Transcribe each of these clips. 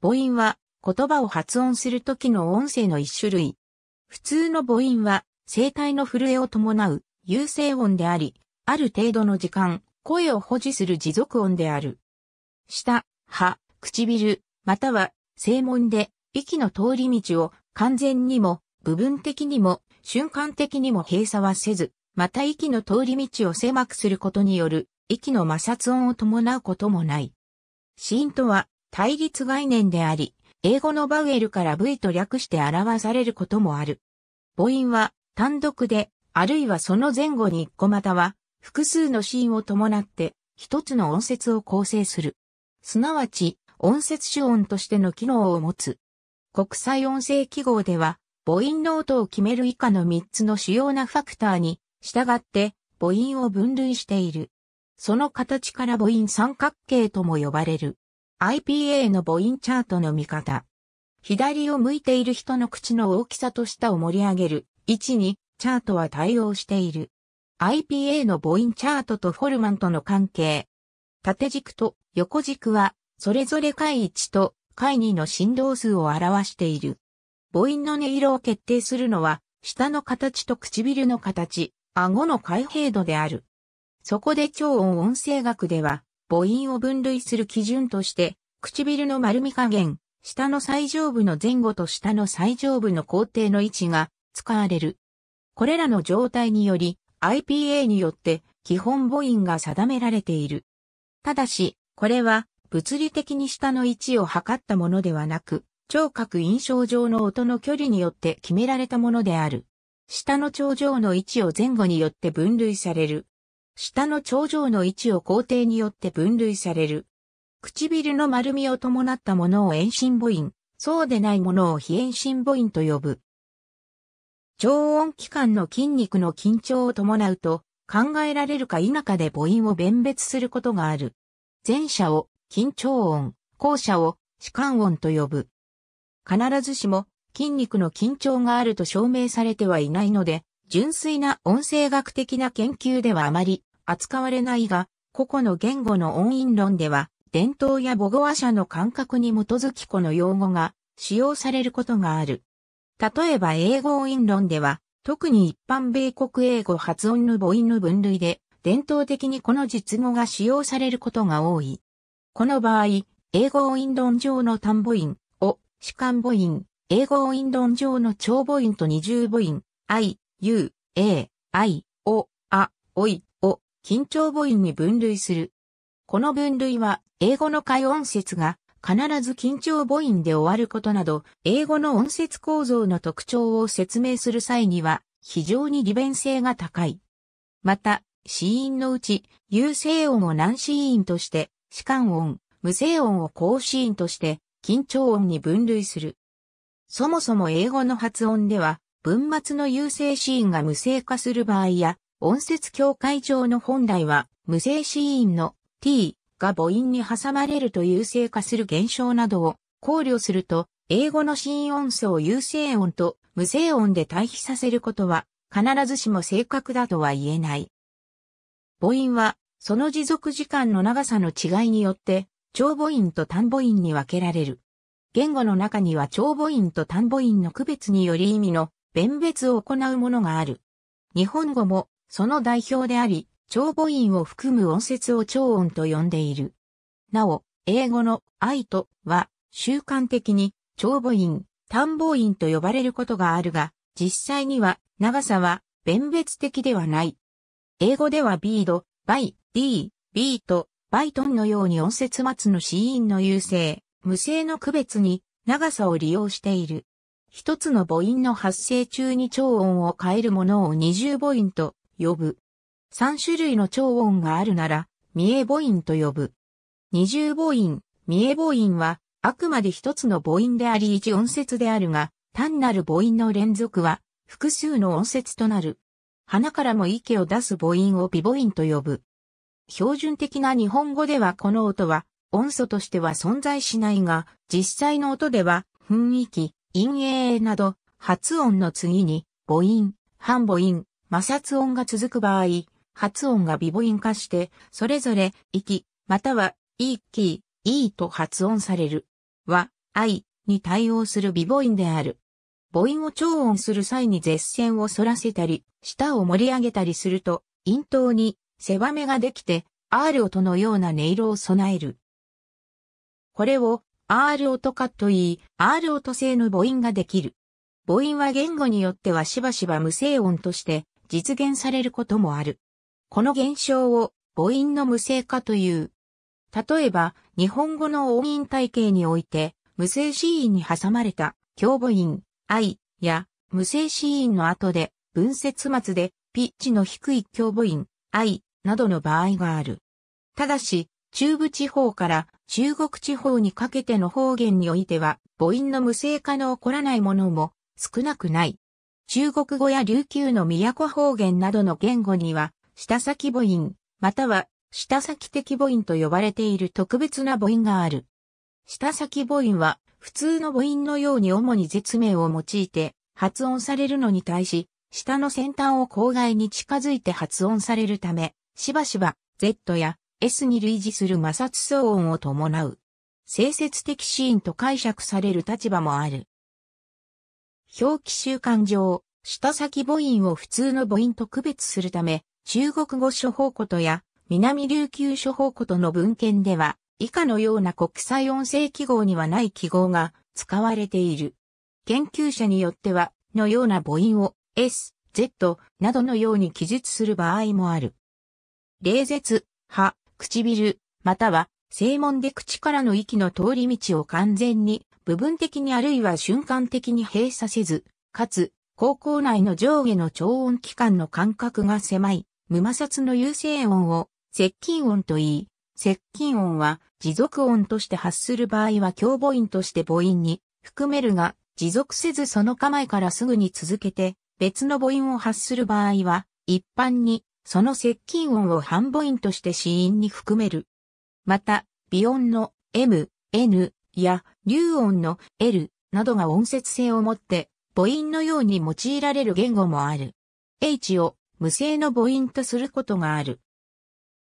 母音は言葉を発音するときの音声の一種類。普通の母音は声帯の震えを伴う有声音であり、ある程度の時間、声を保持する持続音である。舌、歯、唇、または声門で息の通り道を完全にも部分的にも瞬間的にも閉鎖はせず、また息の通り道を狭くすることによる息の摩擦音を伴うこともない。死音とは対立概念であり、英語のバウエルから V と略して表されることもある。母音は単独で、あるいはその前後に一個または複数のシーンを伴って一つの音節を構成する。すなわち、音節主音としての機能を持つ。国際音声記号では、母音の音を決める以下の三つの主要なファクターに従って母音を分類している。その形から母音三角形とも呼ばれる。IPA の母音チャートの見方。左を向いている人の口の大きさと舌を盛り上げる位置にチャートは対応している。IPA の母音チャートとフォルマンとの関係。縦軸と横軸はそれぞれ回1と回2の振動数を表している。母音の音色を決定するのは舌の形と唇の形、顎の開閉度である。そこで超音音声学では母音を分類する基準として、唇の丸み加減、下の最上部の前後と下の最上部の工程の位置が使われる。これらの状態により IPA によって基本母音が定められている。ただし、これは物理的に下の位置を測ったものではなく、聴覚印象上の音の距離によって決められたものである。下の頂上の位置を前後によって分類される下の頂上の位置を工程によって分類される。唇の丸みを伴ったものを遠心母音、そうでないものを非遠心母音と呼ぶ。超音器官の筋肉の緊張を伴うと、考えられるか否かで母音を弁別することがある。前者を緊張音、後者を弛緩音と呼ぶ。必ずしも筋肉の緊張があると証明されてはいないので、純粋な音声学的な研究ではあまり扱われないが、個々の言語の音韻論では、伝統や母語話者の感覚に基づきこの用語が使用されることがある。例えば英語音韻論では、特に一般米国英語発音の母音の分類で、伝統的にこの実語が使用されることが多い。この場合、英語音韻論上の単母音を主観母音、英語音韻論上の長母音と二重母音、i, u, a, i, o, a, おい緊張母音に分類する。この分類は、英語の解音節が必ず緊張母音で終わることなど、英語の音節構造の特徴を説明する際には、非常に利便性が高い。また、子音のうち、有声音を難子音として、歯間音、無声音を高子音として、緊張音に分類する。そもそも英語の発音では、文末の有声子音が無声化する場合や、音節協会上の本来は、無声子音の t が母音に挟まれると優勢化する現象などを考慮すると、英語の新音素を優勢音と無声音で対比させることは、必ずしも正確だとは言えない。母音は、その持続時間の長さの違いによって、長母音と短母音に分けられる。言語の中には長母音と短母音の区別により意味の弁別を行うものがある。日本語もその代表であり、長母音を含む音節を長音と呼んでいる。なお、英語の愛とは、習慣的に長母音、単母音と呼ばれることがあるが、実際には長さは弁別的ではない。英語ではビード、バイ、ー、ビート、バイトンのように音節末の子音の優勢、無声の区別に長さを利用している。一つの母音の発生中に長音を変えるものを二重母音と呼ぶ。三種類の超音があるなら、三重母音と呼ぶ。二重母音、三重母音は、あくまで一つの母音であり一音節であるが、単なる母音の連続は、複数の音節となる。鼻からも息を出す母音を微母音と呼ぶ。標準的な日本語ではこの音は、音素としては存在しないが、実際の音では、雰囲気、陰影など、発音の次に、母音、半母音、摩擦音が続く場合、発音が微母音化して、それぞれ、息、または、イーいいと発音される。は、愛に対応する微母音である。母音を超音する際に舌線を反らせたり、舌を盛り上げたりすると、咽頭に狭めができて、R 音のような音色を備える。これを R 音化といい、R 音性の母音ができる。母音は言語によってはしばしば無声音として、実現されることもある。この現象を母音の無声化という。例えば、日本語の音韻体系において、無声子音に挟まれた、強母音、愛、や、無声子音の後で、分節末で、ピッチの低い強母音、愛、などの場合がある。ただし、中部地方から中国地方にかけての方言においては、母音の無声化の起こらないものも少なくない。中国語や琉球の都方言などの言語には、下先母音、または下先的母音と呼ばれている特別な母音がある。下先母音は、普通の母音のように主に絶命を用いて発音されるのに対し、下の先端を口外に近づいて発音されるため、しばしば Z や S に類似する摩擦騒音を伴う。性説的シーンと解釈される立場もある。表記習慣上、下先母音を普通の母音と区別するため、中国語処方ことや南琉球処方ことの文献では、以下のような国際音声記号にはない記号が使われている。研究者によっては、のような母音を S、Z などのように記述する場合もある。冷舌、歯、唇、または、正門で口からの息の通り道を完全に部分的にあるいは瞬間的に閉鎖せず、かつ、高校内の上下の超音期間の間隔が狭い、無摩擦の優勢音を接近音と言い、接近音は持続音として発する場合は強母音として母音に含めるが、持続せずその構えからすぐに続けて別の母音を発する場合は、一般にその接近音を半母音として子音に含める。また、微音の m, n, や流音の L などが音節性を持って母音のように用いられる言語もある。H を無声の母音とすることがある。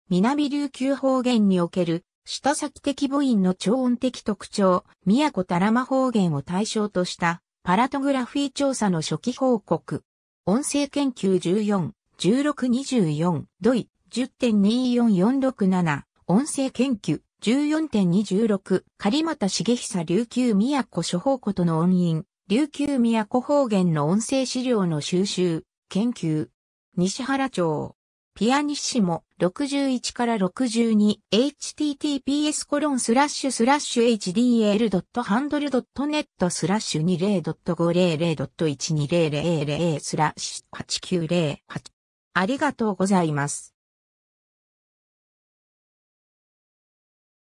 南琉球方言における下先的母音の超音的特徴、宮古多良間方言を対象としたパラトグラフィー調査の初期報告。音声研究14、1624、ドイ10.24467、音声研究。14.26狩又茂久琉球都諸宝庫との音韻、琉球都方言の音声資料の収集、研究。西原町。ピアニッシモ61から 62https コロンスラッシュスラッシュ hdl.handle.net スラッシュ20.500.1200スラッシュ890 8ありがとうございます。